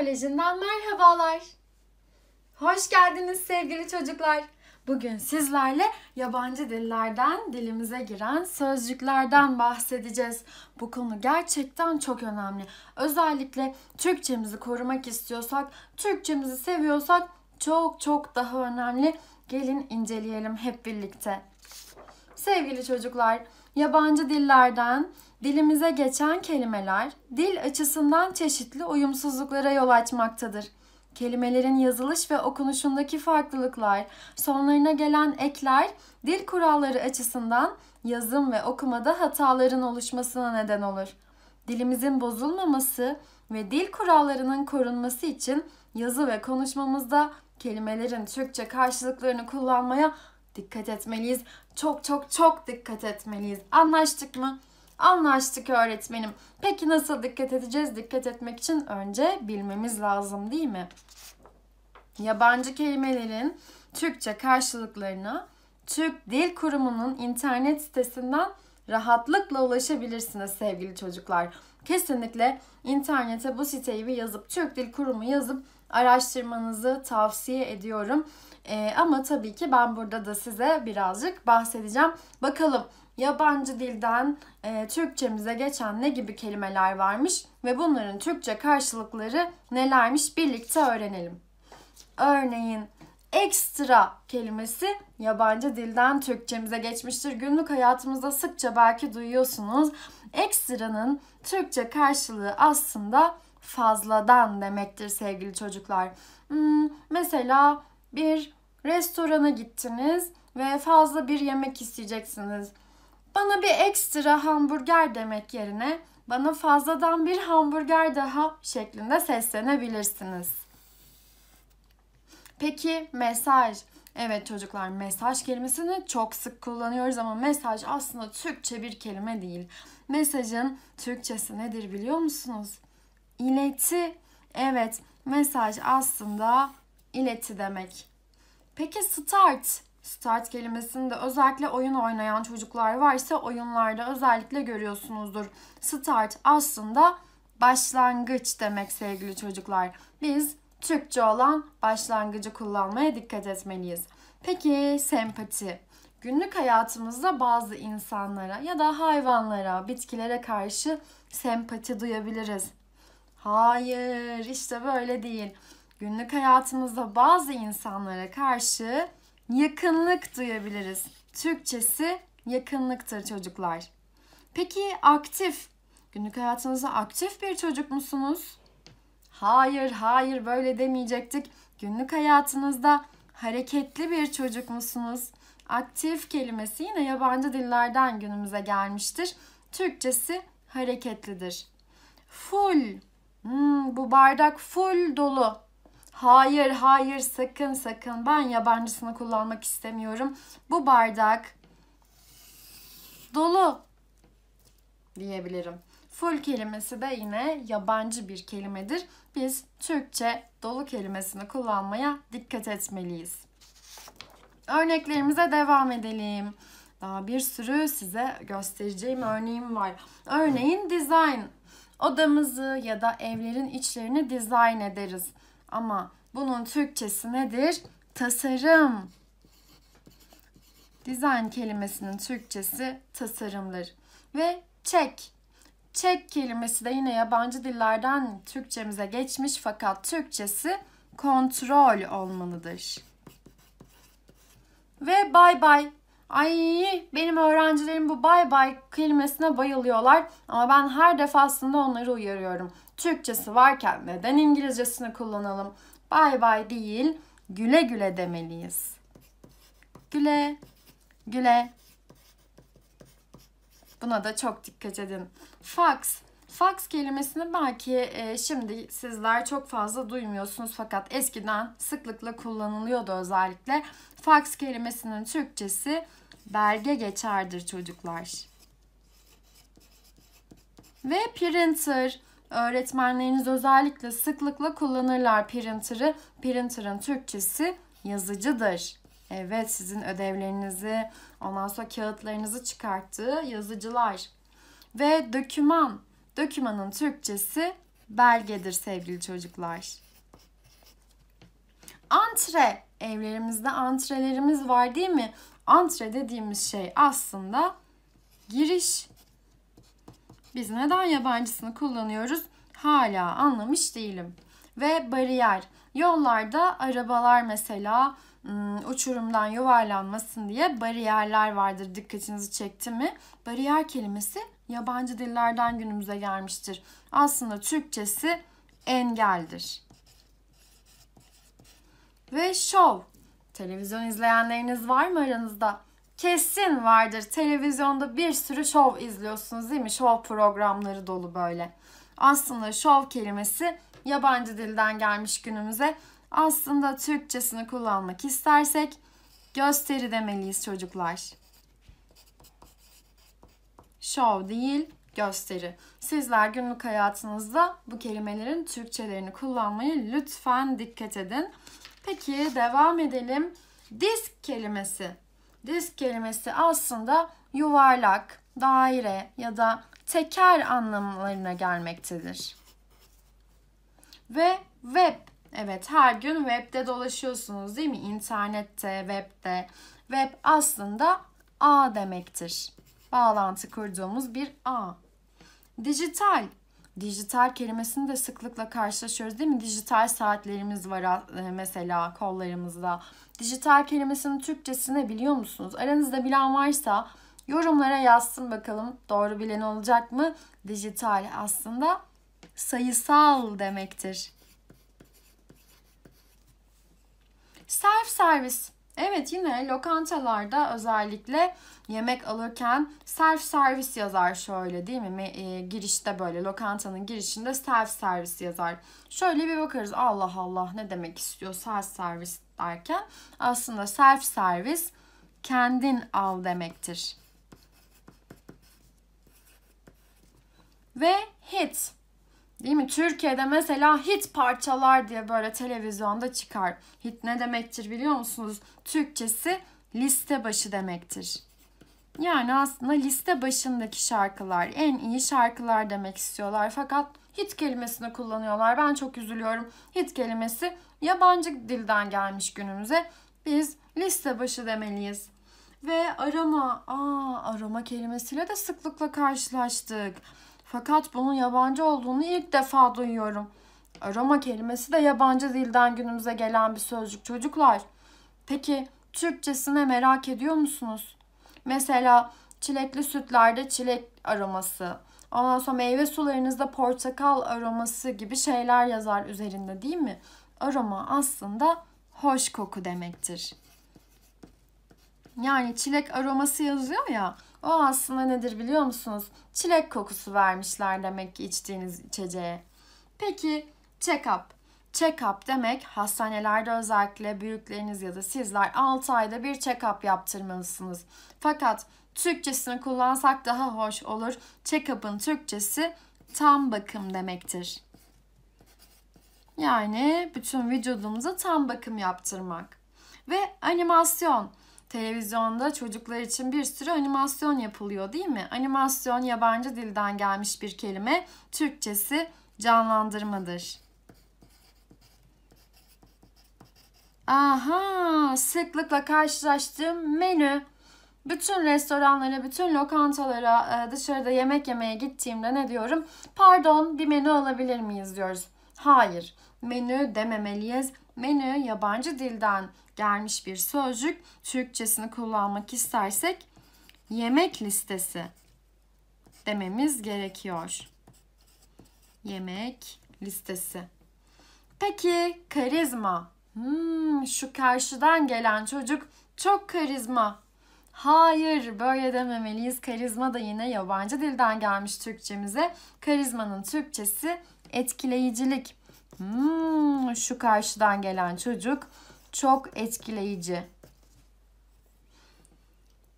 Koleji'nden merhabalar. Hoş geldiniz sevgili çocuklar. Bugün sizlerle yabancı dillerden dilimize giren sözcüklerden bahsedeceğiz. Bu konu gerçekten çok önemli. Özellikle Türkçemizi korumak istiyorsak, Türkçemizi seviyorsak çok çok daha önemli. Gelin inceleyelim hep birlikte. Sevgili çocuklar, yabancı dillerden dilimize geçen kelimeler dil açısından çeşitli uyumsuzluklara yol açmaktadır. Kelimelerin yazılış ve okunuşundaki farklılıklar, sonlarına gelen ekler dil kuralları açısından yazım ve okumada hataların oluşmasına neden olur. Dilimizin bozulmaması ve dil kurallarının korunması için yazı ve konuşmamızda kelimelerin Türkçe karşılıklarını kullanmaya dikkat etmeliyiz. Çok çok çok dikkat etmeliyiz. Anlaştık mı? Anlaştık öğretmenim. Peki nasıl dikkat edeceğiz? Dikkat etmek için önce bilmemiz lazım değil mi? Yabancı kelimelerin Türkçe karşılıklarını Türk Dil Kurumu'nun internet sitesinden rahatlıkla ulaşabilirsiniz sevgili çocuklar. Kesinlikle internete bu siteyi bir yazıp Türk Dil Kurumu yazıp araştırmanızı tavsiye ediyorum. Ee, ama tabii ki ben burada da size birazcık bahsedeceğim. Bakalım yabancı dilden e, Türkçemize geçen ne gibi kelimeler varmış ve bunların Türkçe karşılıkları nelermiş birlikte öğrenelim. Örneğin ekstra kelimesi yabancı dilden Türkçemize geçmiştir. Günlük hayatımızda sıkça belki duyuyorsunuz. Ekstranın Türkçe karşılığı aslında fazladan demektir sevgili çocuklar. Hmm, mesela bir restorana gittiniz ve fazla bir yemek isteyeceksiniz. Bana bir ekstra hamburger demek yerine bana fazladan bir hamburger daha şeklinde seslenebilirsiniz. Peki mesaj. Evet çocuklar mesaj kelimesini çok sık kullanıyoruz ama mesaj aslında Türkçe bir kelime değil. Mesajın Türkçesi nedir biliyor musunuz? İleti. Evet mesaj aslında ileti demek. Peki start Start kelimesini de özellikle oyun oynayan çocuklar varsa oyunlarda özellikle görüyorsunuzdur. Start aslında başlangıç demek sevgili çocuklar. Biz Türkçe olan başlangıcı kullanmaya dikkat etmeliyiz. Peki sempati. Günlük hayatımızda bazı insanlara ya da hayvanlara, bitkilere karşı sempati duyabiliriz. Hayır, işte böyle değil. Günlük hayatımızda bazı insanlara karşı yakınlık duyabiliriz. Türkçesi yakınlıktır çocuklar. Peki aktif, günlük hayatınızda aktif bir çocuk musunuz? Hayır, hayır böyle demeyecektik. Günlük hayatınızda hareketli bir çocuk musunuz? Aktif kelimesi yine yabancı dillerden günümüze gelmiştir. Türkçesi hareketlidir. Full. Hmm, bu bardak full dolu. Hayır, hayır, sakın, sakın. Ben yabancısını kullanmak istemiyorum. Bu bardak dolu diyebilirim. Full kelimesi de yine yabancı bir kelimedir. Biz Türkçe dolu kelimesini kullanmaya dikkat etmeliyiz. Örneklerimize devam edelim. Daha bir sürü size göstereceğim örneğim var. Örneğin design. Odamızı ya da evlerin içlerini dizayn ederiz. Ama bunun Türkçesi nedir? Tasarım. dizayn kelimesinin Türkçesi tasarımdır. Ve çek. Çek kelimesi de yine yabancı dillerden Türkçemize geçmiş fakat Türkçesi kontrol olmalıdır. Ve bay bay Ay benim öğrencilerim bu bay bay kelimesine bayılıyorlar ama ben her defasında onları uyarıyorum. Türkçesi varken neden İngilizcesini kullanalım? Bay bay değil, güle güle demeliyiz. Güle, güle. Buna da çok dikkat edin. Fax. Fax kelimesini belki e, şimdi sizler çok fazla duymuyorsunuz fakat eskiden sıklıkla kullanılıyordu özellikle. Fax kelimesinin Türkçesi belge geçerdir çocuklar. Ve printer. Öğretmenleriniz özellikle sıklıkla kullanırlar printer'ı. Printer'ın Türkçesi yazıcıdır. Evet sizin ödevlerinizi, ondan sonra kağıtlarınızı çıkarttığı yazıcılar. Ve döküman. Dökümanın Türkçesi belgedir sevgili çocuklar. Antre. Evlerimizde antrelerimiz var değil mi? Antre dediğimiz şey aslında giriş. Biz neden yabancısını kullanıyoruz? Hala anlamış değilim. Ve bariyer. Yollarda arabalar mesela ıı, uçurumdan yuvarlanmasın diye bariyerler vardır. Dikkatinizi çekti mi? Bariyer kelimesi yabancı dillerden günümüze gelmiştir. Aslında Türkçesi engeldir. Ve şov. Televizyon izleyenleriniz var mı aranızda? Kesin vardır. Televizyonda bir sürü şov izliyorsunuz değil mi? Şov programları dolu böyle. Aslında şov kelimesi yabancı dilden gelmiş günümüze. Aslında Türkçesini kullanmak istersek gösteri demeliyiz çocuklar. Şov değil, gösteri. Sizler günlük hayatınızda bu kelimelerin Türkçelerini kullanmayı lütfen dikkat edin. Peki devam edelim. Disk kelimesi. Disk kelimesi aslında yuvarlak, daire ya da teker anlamlarına gelmektedir. Ve web. Evet her gün webde dolaşıyorsunuz değil mi? İnternette, webde. Web aslında ağ demektir. Bağlantı kurduğumuz bir ağ. Dijital dijital kelimesini de sıklıkla karşılaşıyoruz değil mi? Dijital saatlerimiz var e, mesela kollarımızda. Dijital kelimesinin Türkçesini biliyor musunuz? Aranızda bilen varsa yorumlara yazsın bakalım doğru bilen olacak mı? Dijital aslında sayısal demektir. Self servis Evet yine lokantalarda özellikle yemek alırken self servis yazar şöyle değil mi? E, girişte böyle lokantanın girişinde self servis yazar. Şöyle bir bakarız Allah Allah ne demek istiyor self servis derken aslında self servis kendin al demektir. Ve hit Değil mi? Türkiye'de mesela hit parçalar diye böyle televizyonda çıkar. Hit ne demektir biliyor musunuz? Türkçesi liste başı demektir. Yani aslında liste başındaki şarkılar, en iyi şarkılar demek istiyorlar. Fakat hit kelimesini kullanıyorlar. Ben çok üzülüyorum. Hit kelimesi yabancı dilden gelmiş günümüze. Biz liste başı demeliyiz. Ve aroma, aa arama kelimesiyle de sıklıkla karşılaştık. Fakat bunun yabancı olduğunu ilk defa duyuyorum. Aroma kelimesi de yabancı dilden günümüze gelen bir sözcük çocuklar. Peki Türkçesine merak ediyor musunuz? Mesela çilekli sütlerde çilek aroması, ondan sonra meyve sularınızda portakal aroması gibi şeyler yazar üzerinde değil mi? Aroma aslında hoş koku demektir. Yani çilek aroması yazıyor ya. O aslında nedir biliyor musunuz? Çilek kokusu vermişler demek ki içtiğiniz içeceğe. Peki check-up. Check-up demek hastanelerde özellikle büyükleriniz ya da sizler 6 ayda bir check-up yaptırmalısınız. Fakat Türkçesini kullansak daha hoş olur. Check-up'ın Türkçesi tam bakım demektir. Yani bütün vücudumuza tam bakım yaptırmak. Ve animasyon televizyonda çocuklar için bir sürü animasyon yapılıyor değil mi? Animasyon yabancı dilden gelmiş bir kelime. Türkçesi canlandırmadır. Aha, sıklıkla karşılaştığım menü. Bütün restoranlara, bütün lokantalara, e, dışarıda yemek yemeye gittiğimde ne diyorum? Pardon, bir menü alabilir miyiz diyoruz. Hayır, menü dememeliyiz menü yabancı dilden gelmiş bir sözcük. Türkçesini kullanmak istersek yemek listesi dememiz gerekiyor. Yemek listesi. Peki karizma. Hmm, şu karşıdan gelen çocuk çok karizma. Hayır böyle dememeliyiz. Karizma da yine yabancı dilden gelmiş Türkçemize. Karizmanın Türkçesi etkileyicilik. Hmm, şu karşıdan gelen çocuk çok etkileyici.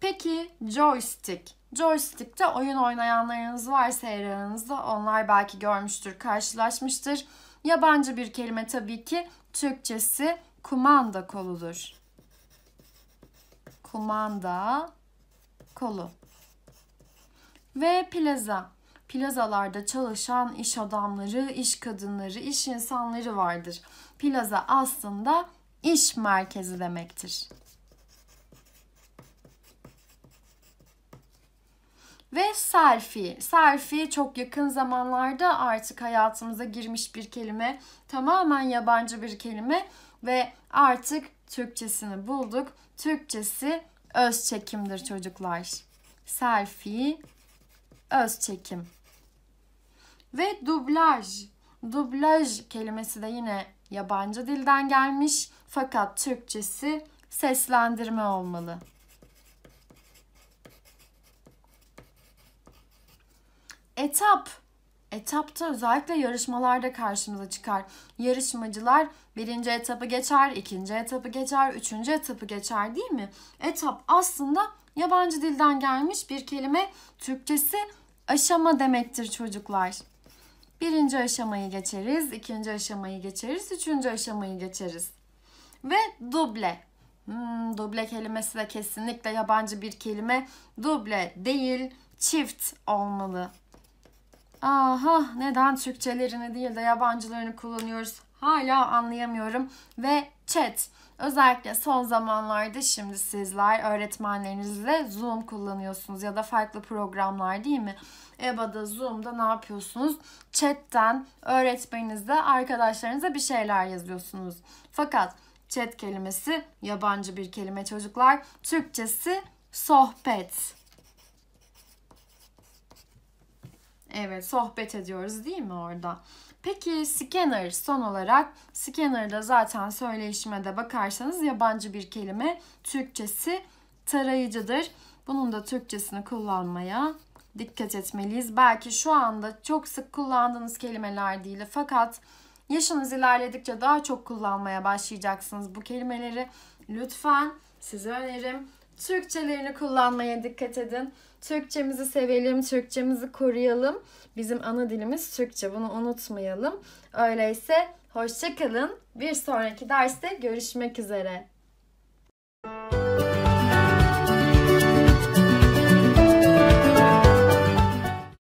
Peki joystick. Joystick'te oyun oynayanlarınız varsa aranızda onlar belki görmüştür, karşılaşmıştır. Yabancı bir kelime tabii ki Türkçesi kumanda koludur. Kumanda kolu. Ve plaza plazalarda çalışan iş adamları, iş kadınları, iş insanları vardır. Plaza aslında iş merkezi demektir. Ve selfie. Selfie çok yakın zamanlarda artık hayatımıza girmiş bir kelime. Tamamen yabancı bir kelime ve artık Türkçesini bulduk. Türkçesi öz çekimdir çocuklar. Selfie öz çekim. Ve dublaj. Dublaj kelimesi de yine yabancı dilden gelmiş fakat Türkçesi seslendirme olmalı. Etap. Etapta özellikle yarışmalarda karşımıza çıkar. Yarışmacılar birinci etapı geçer, ikinci etapı geçer, üçüncü etapı geçer değil mi? Etap aslında yabancı dilden gelmiş bir kelime. Türkçesi aşama demektir çocuklar. Birinci aşamayı geçeriz, ikinci aşamayı geçeriz, üçüncü aşamayı geçeriz. Ve duble. Hmm, duble kelimesi de kesinlikle yabancı bir kelime. Duble değil, çift olmalı. Aha neden Türkçelerini değil de yabancılarını kullanıyoruz? hala anlayamıyorum ve chat özellikle son zamanlarda şimdi sizler öğretmenlerinizle Zoom kullanıyorsunuz ya da farklı programlar değil mi? EBA'da, Zoom'da ne yapıyorsunuz? Chat'ten öğretmeninizle, arkadaşlarınıza bir şeyler yazıyorsunuz. Fakat chat kelimesi yabancı bir kelime çocuklar. Türkçesi sohbet. Evet sohbet ediyoruz değil mi orada? Peki scanner son olarak scanner'da zaten söyleşime de bakarsanız yabancı bir kelime Türkçesi tarayıcıdır. Bunun da Türkçesini kullanmaya dikkat etmeliyiz. Belki şu anda çok sık kullandığınız kelimeler değil fakat yaşınız ilerledikçe daha çok kullanmaya başlayacaksınız bu kelimeleri. Lütfen size önerim Türkçelerini kullanmaya dikkat edin. Türkçemizi sevelim, Türkçemizi koruyalım. Bizim ana dilimiz Türkçe, bunu unutmayalım. Öyleyse hoşçakalın. Bir sonraki derste görüşmek üzere.